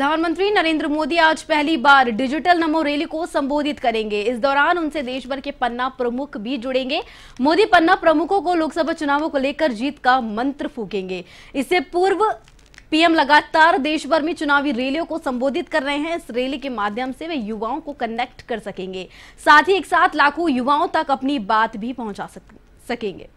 प्रधानमंत्री नरेंद्र मोदी आज पहली बार डिजिटल नमो रैली को संबोधित करेंगे इस दौरान उनसे देश भर के पन्ना प्रमुख भी जुड़ेंगे मोदी पन्ना प्रमुखों को लोकसभा चुनावों को लेकर जीत का मंत्र फूकेंगे इससे पूर्व पीएम लगातार देश भर में चुनावी रैलियों को संबोधित कर रहे हैं इस रैली के माध्यम से वे युवाओं को कनेक्ट कर सकेंगे साथ ही एक साथ लाखों युवाओं तक अपनी बात भी पहुंचा सकेंगे